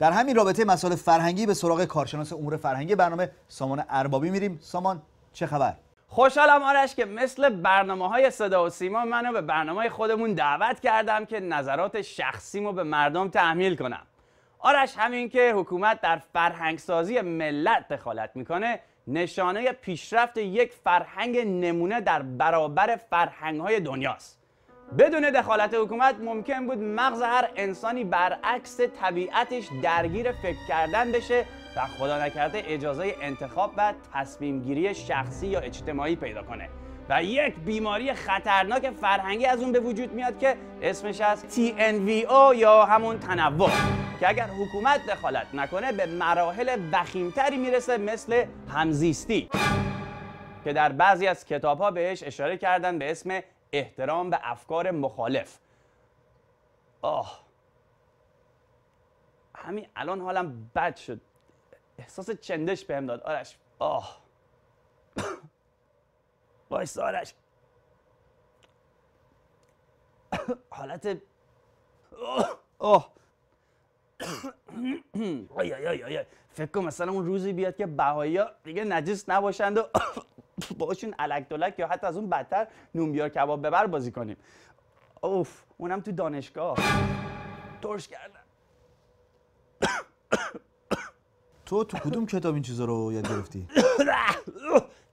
در همین رابطه مسائل فرهنگی به سراغ کارشناس امور فرهنگی برنامه سامان اربابی میریم سامان چه خبر خوشحالم آرش که مثل برنامه های صدا و سیما منو به برنامه خودمون دعوت کردم که نظرات شخصیمو به مردم تحمیل کنم آرش همین که حکومت در فرهنگسازی ملت دخالت میکنه نشانه پیشرفت یک فرهنگ نمونه در برابر فرهنگ های دنیاست بدون دخالت حکومت ممکن بود مغز هر انسانی برعکس طبیعتش درگیر فکر کردن بشه و خدا نکرده اجازه انتخاب و تصمیم گیری شخصی یا اجتماعی پیدا کنه و یک بیماری خطرناک فرهنگی از اون به وجود میاد که اسمش از TNVO یا همون تنوع که اگر حکومت دخالت نکنه به مراحل وخیمتری میرسه مثل همزیستی که در بعضی از کتاب ها بهش اشاره کردن به اسم احترام به افکار مخالف آه همین الان حالم بد شد احساس چندش بهم داد آرش آه بایست آرش حالت آه آی آی آی آی فکر کنم مثلا اون روزی بیاد که بهایی دیگه نجس نباشند و باشون الک دلک یا حتی از اون بدتر بیار کباب ببر بازی کنیم اوف اونم تو دانشگاه ترش کردم تو تو کدوم کتاب این چیزا رو یاد گرفتی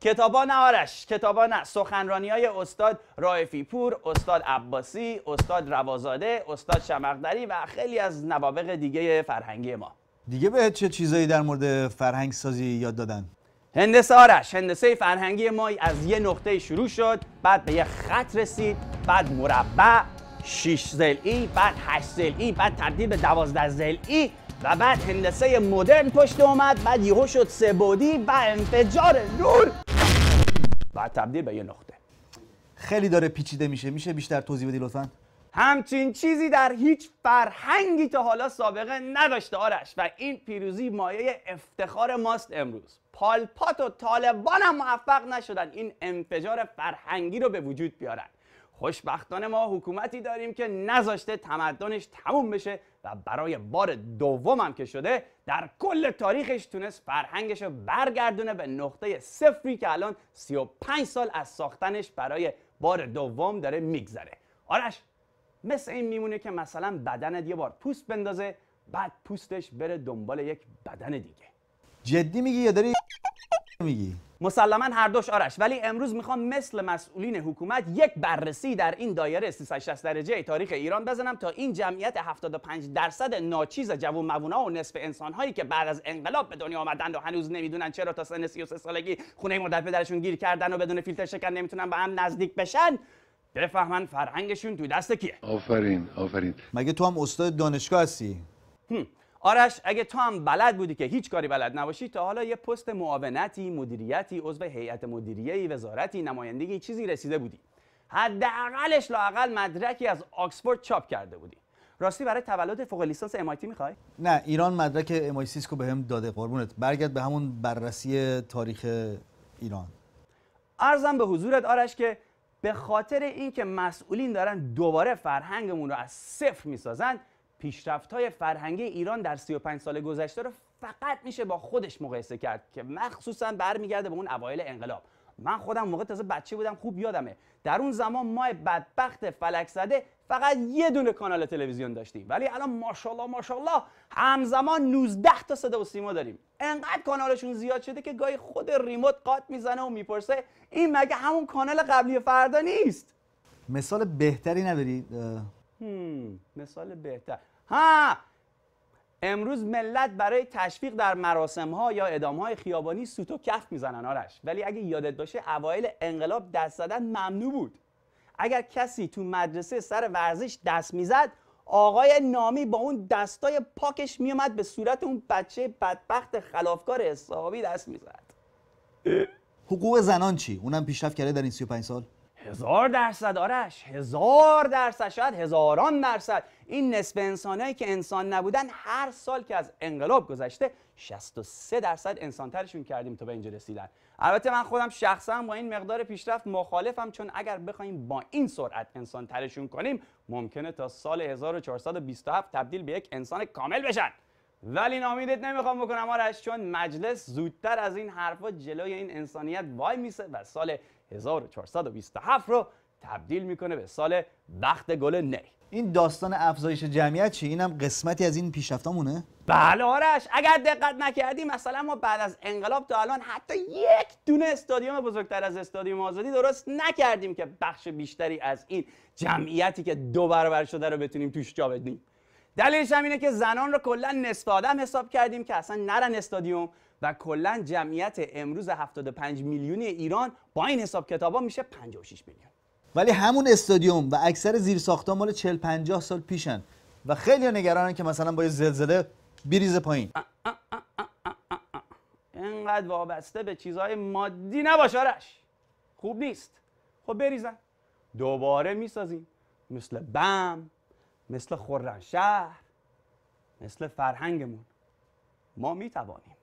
کتابا نه آرش کتابا نه سخنرانی های استاد رایفی پور استاد عباسی استاد روازاده استاد شمقدری و خیلی از نوابق دیگه فرهنگی ما دیگه به چه چیزایی در مورد فرهنگ سازی یاد دادن هندسه آرش هندسه فرهنگی ما از یه نقطه شروع شد بعد به یه خط رسید بعد مربع 6 زلعی بعد 8 زلعی بعد تبدیل به 12 زلعی و بعد هندسه مدرن پشت اومد بعد یهو شد بودی و انفجار نور بعد تبدیل به یه نقطه خیلی داره پیچیده میشه میشه بیشتر توضیح بدی لطفا. همچین چیزی در هیچ فرهنگی تا حالا سابقه نداشته آرش و این پیروزی مایه افتخار ماست امروز پالپات و طالبان هم موفق نشدن این انفجار فرهنگی رو به وجود بیارن خوشبختانه ما حکومتی داریم که نذاشته تمدنش تموم بشه و برای بار دوم هم که شده در کل تاریخش تونست فرهنگش رو برگردونه به نقطه صفری که الان 35 سال از ساختنش برای بار دوم داره میگذره آرش مثل این میمونه که مثلا بدنت یه بار پوست بندازه بعد پوستش بره دنبال یک بدن دیگه جدی میگی یا داری میگی مسلما هر دوش آرش ولی امروز میخوام مثل مسئولین حکومت یک بررسی در این دایره 360 درجه تاریخ ایران بزنم تا این جمعیت 75 درصد ناچیز جوون و نصف انسانهایی که بعد از انقلاب به دنیا آمدند و هنوز نمیدونن چرا تا سن 33 سالگی خونه مادر پدرشون گیر کردن و بدون فیلتر شکن نمیتونن به هم نزدیک بشن بفهمن فرهنگشون تو دست کیه آفرین آفرین مگه تو هم استاد دانشگاه هستی هم. آرش اگه تو هم بلد بودی که هیچ کاری بلد نباشی تا حالا یه پست معاونتی مدیریتی عضو هیئت مدیریه وزارتی نمایندگی چیزی رسیده بودی حداقلش لاقل مدرکی از آکسفورد چاپ کرده بودی راستی برای تولد فوق لیسانس MIT میخوای؟ نه ایران مدرک MIT کو بهم هم داده قربونت برگرد به همون بررسی تاریخ ایران ارزم به حضورت آرش که به خاطر اینکه مسئولین دارن دوباره فرهنگمون رو از صفر میسازن پیشرفت های فرهنگی ایران در 35 سال گذشته رو فقط میشه با خودش مقایسه کرد که مخصوصا برمیگرده به اون اوایل انقلاب من خودم موقع تازه بچه بودم خوب یادمه در اون زمان ما بدبخت فلک زده فقط یه دونه کانال تلویزیون داشتیم ولی الان ماشاءالله ماشاءالله همزمان 19 تا صدا و سیما داریم انقدر کانالشون زیاد شده که گاهی خود ریموت قات میزنه و میپرسه این مگه همون کانال قبلی فردا نیست مثال بهتری نداری مثال بهتر ها امروز ملت برای تشویق در مراسم ها یا ادام های خیابانی سوت و کف میزنن آرش ولی اگه یادت باشه اوایل انقلاب دست زدن ممنوع بود اگر کسی تو مدرسه سر ورزش دست میزد آقای نامی با اون دستای پاکش میومد به صورت اون بچه بدبخت خلافکار حسابی دست میزد حقوق زنان چی؟ اونم پیشرفت کرده در این 35 سال؟ هزار درصد آرش هزار درصد شاید هزاران درصد این نصف انسانهایی که انسان نبودن هر سال که از انقلاب گذشته 63 درصد انسانترشون کردیم تا به اینجا رسیدن البته من خودم شخصا با این مقدار پیشرفت مخالفم چون اگر بخوایم با این سرعت انسان کنیم ممکنه تا سال 1427 تبدیل به یک انسان کامل بشن ولی نامیدت نمیخوام بکنم آرش چون مجلس زودتر از این حرفا جلوی این انسانیت وای میسه و سال 1427 رو تبدیل میکنه به سال وقت گل نی این داستان افزایش جمعیت چی اینم قسمتی از این پیشرفتامونه بله آرش اگر دقت نکردی مثلا ما بعد از انقلاب تا الان حتی یک دونه استادیوم بزرگتر از استادیوم آزادی درست نکردیم که بخش بیشتری از این جمعیتی که دو برابر شده رو بتونیم توش جا بدیم دلیلش هم اینه که زنان رو کلا نصف آدم حساب کردیم که اصلا نرن استادیوم و کلا جمعیت امروز 75 میلیونی ایران با این حساب کتابا میشه 56 میلیون ولی همون استادیوم و اکثر ساختا مال 40 50 سال پیشن و خیلی نگرانن که مثلا با زلزله بریزه پایین اینقدر وابسته به چیزهای مادی نباشارش خوب نیست خب بریزن دوباره میسازیم مثل بم مثل خرمشهر مثل فرهنگمون ما میتوانیم